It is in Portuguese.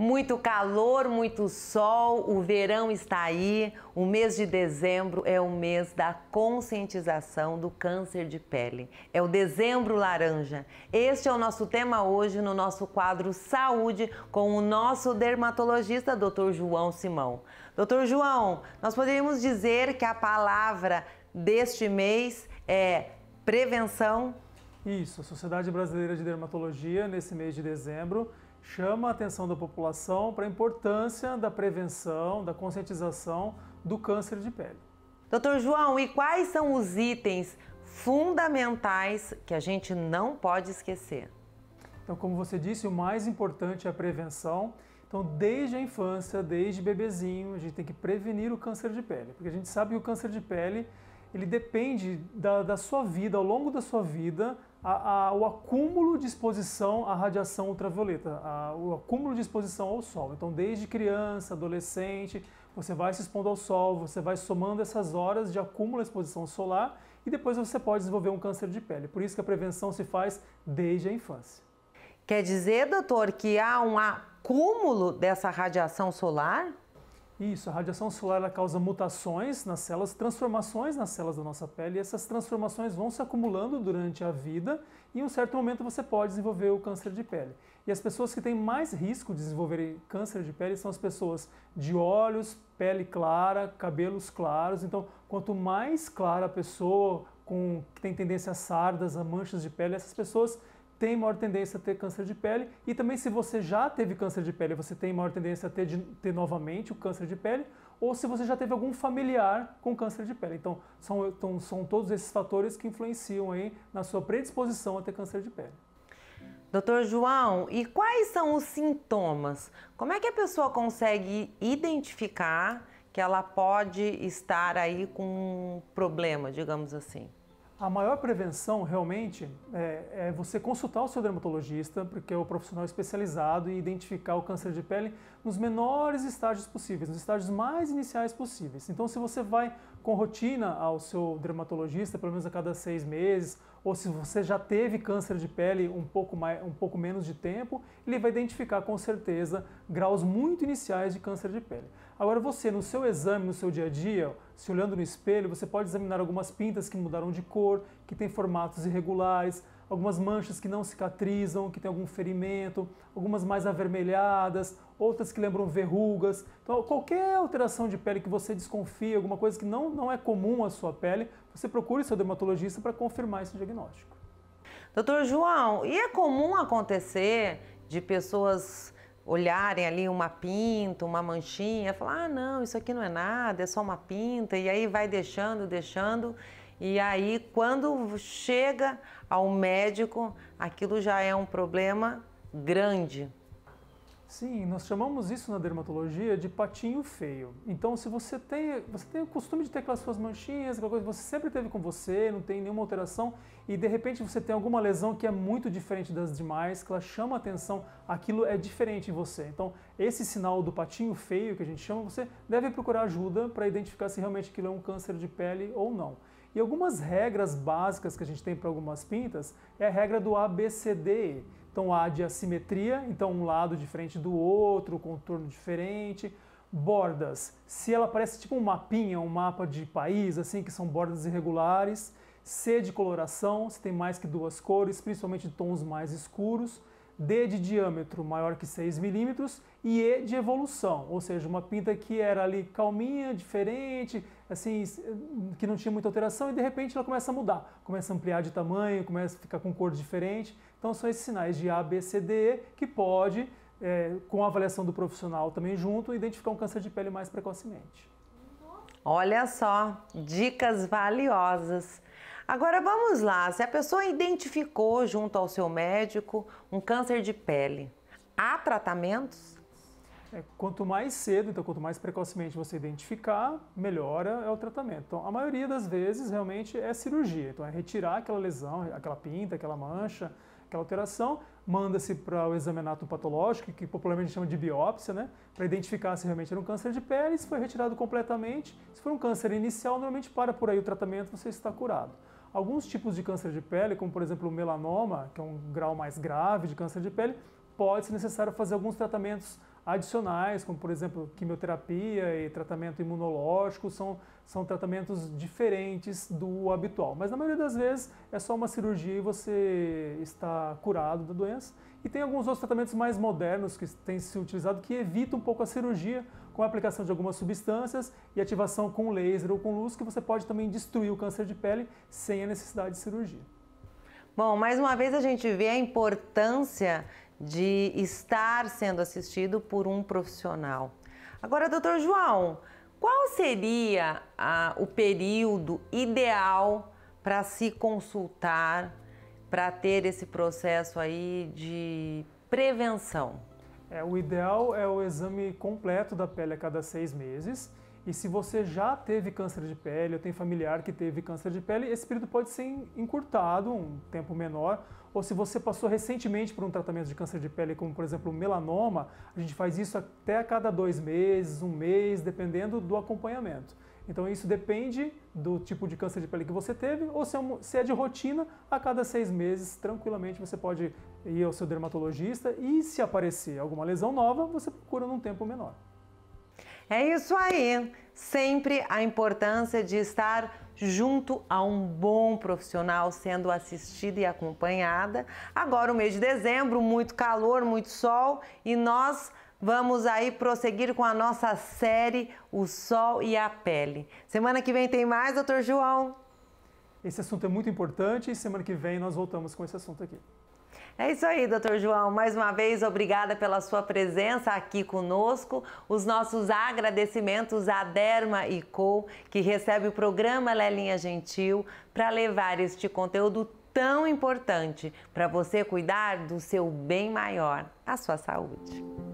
Muito calor, muito sol, o verão está aí. O mês de dezembro é o mês da conscientização do câncer de pele. É o dezembro laranja. Este é o nosso tema hoje no nosso quadro Saúde com o nosso dermatologista, Dr. João Simão. Dr. João, nós poderíamos dizer que a palavra deste mês é prevenção isso, a Sociedade Brasileira de Dermatologia, nesse mês de dezembro, chama a atenção da população para a importância da prevenção, da conscientização do câncer de pele. Doutor João, e quais são os itens fundamentais que a gente não pode esquecer? Então, como você disse, o mais importante é a prevenção. Então, desde a infância, desde bebezinho, a gente tem que prevenir o câncer de pele, porque a gente sabe que o câncer de pele ele depende da, da sua vida, ao longo da sua vida, a, a, o acúmulo de exposição à radiação ultravioleta, a, o acúmulo de exposição ao sol. Então, desde criança, adolescente, você vai se expondo ao sol, você vai somando essas horas de acúmulo à exposição solar e depois você pode desenvolver um câncer de pele. Por isso que a prevenção se faz desde a infância. Quer dizer, doutor, que há um acúmulo dessa radiação solar? Isso, a radiação solar ela causa mutações nas células, transformações nas células da nossa pele, e essas transformações vão se acumulando durante a vida, e em um certo momento você pode desenvolver o câncer de pele. E as pessoas que têm mais risco de desenvolverem câncer de pele são as pessoas de olhos, pele clara, cabelos claros. Então, quanto mais clara a pessoa, com, que tem tendência a sardas, a manchas de pele, essas pessoas tem maior tendência a ter câncer de pele. E também se você já teve câncer de pele, você tem maior tendência a ter, de, ter novamente o câncer de pele, ou se você já teve algum familiar com câncer de pele. Então são, então, são todos esses fatores que influenciam aí na sua predisposição a ter câncer de pele. Doutor João, e quais são os sintomas? Como é que a pessoa consegue identificar que ela pode estar aí com um problema, digamos assim? A maior prevenção realmente é, é, você consultar o seu dermatologista, porque é o profissional especializado, e identificar o câncer de pele nos menores estágios possíveis, nos estágios mais iniciais possíveis. Então, se você vai com rotina ao seu dermatologista, pelo menos a cada seis meses ou se você já teve câncer de pele um pouco, mais, um pouco menos de tempo, ele vai identificar com certeza graus muito iniciais de câncer de pele. Agora você, no seu exame, no seu dia a dia, se olhando no espelho, você pode examinar algumas pintas que mudaram de cor, que têm formatos irregulares, algumas manchas que não cicatrizam, que tem algum ferimento, algumas mais avermelhadas, outras que lembram verrugas. Então, qualquer alteração de pele que você desconfia, alguma coisa que não, não é comum à sua pele, você procure seu dermatologista para confirmar esse diagnóstico. Doutor João, e é comum acontecer de pessoas olharem ali uma pinta, uma manchinha, falar: ah, não, isso aqui não é nada, é só uma pinta, e aí vai deixando, deixando. E aí, quando chega ao médico, aquilo já é um problema grande. Sim, nós chamamos isso na dermatologia de patinho feio. Então, se você tem, você tem o costume de ter aquelas suas manchinhas, aquela coisa que você sempre teve com você, não tem nenhuma alteração, e de repente você tem alguma lesão que é muito diferente das demais, que ela chama atenção, aquilo é diferente em você. Então, esse sinal do patinho feio que a gente chama, você deve procurar ajuda para identificar se realmente aquilo é um câncer de pele ou não. E algumas regras básicas que a gente tem para algumas pintas é a regra do ABCDE. Então há de assimetria, então um lado diferente do outro, contorno diferente. Bordas, se ela parece tipo um mapinha, um mapa de país, assim, que são bordas irregulares. C de coloração, se tem mais que duas cores, principalmente tons mais escuros. D de diâmetro maior que 6 milímetros e E de evolução, ou seja, uma pinta que era ali calminha, diferente, assim, que não tinha muita alteração e de repente ela começa a mudar, começa a ampliar de tamanho, começa a ficar com cor diferente. Então são esses sinais de A, B, C, D, E que pode, é, com a avaliação do profissional também junto, identificar um câncer de pele mais precocemente. Olha só, dicas valiosas Agora vamos lá, se a pessoa identificou junto ao seu médico um câncer de pele, há tratamentos? É, quanto mais cedo, então quanto mais precocemente você identificar, melhora é, é o tratamento. Então, a maioria das vezes realmente é cirurgia. Então, é retirar aquela lesão, aquela pinta, aquela mancha, aquela alteração, manda-se para o exame patológico, que popularmente chama de biópsia, né, para identificar se realmente era um câncer de pele, se foi retirado completamente. Se for um câncer inicial, normalmente para por aí o tratamento, você está curado. Alguns tipos de câncer de pele, como por exemplo o melanoma, que é um grau mais grave de câncer de pele, pode ser necessário fazer alguns tratamentos adicionais, como por exemplo quimioterapia e tratamento imunológico, são, são tratamentos diferentes do habitual. Mas na maioria das vezes é só uma cirurgia e você está curado da doença. E tem alguns outros tratamentos mais modernos que têm se utilizado que evitam um pouco a cirurgia, com a aplicação de algumas substâncias e ativação com laser ou com luz, que você pode também destruir o câncer de pele sem a necessidade de cirurgia. Bom, mais uma vez a gente vê a importância de estar sendo assistido por um profissional. Agora, doutor João, qual seria a, o período ideal para se consultar, para ter esse processo aí de prevenção? É, o ideal é o exame completo da pele a cada seis meses. E se você já teve câncer de pele ou tem familiar que teve câncer de pele, esse período pode ser encurtado, um tempo menor. Ou se você passou recentemente por um tratamento de câncer de pele, como por exemplo melanoma, a gente faz isso até a cada dois meses, um mês, dependendo do acompanhamento. Então isso depende do tipo de câncer de pele que você teve, ou é se é de rotina, a cada seis meses, tranquilamente, você pode ir ao seu dermatologista e se aparecer alguma lesão nova, você procura num tempo menor. É isso aí! Sempre a importância de estar junto a um bom profissional sendo assistida e acompanhada. Agora, o mês de dezembro, muito calor, muito sol e nós Vamos aí prosseguir com a nossa série O Sol e a Pele. Semana que vem tem mais, doutor João. Esse assunto é muito importante e semana que vem nós voltamos com esse assunto aqui. É isso aí, doutor João. Mais uma vez, obrigada pela sua presença aqui conosco. Os nossos agradecimentos à Derma e Co, que recebe o programa Lelinha Gentil para levar este conteúdo tão importante para você cuidar do seu bem maior, a sua saúde.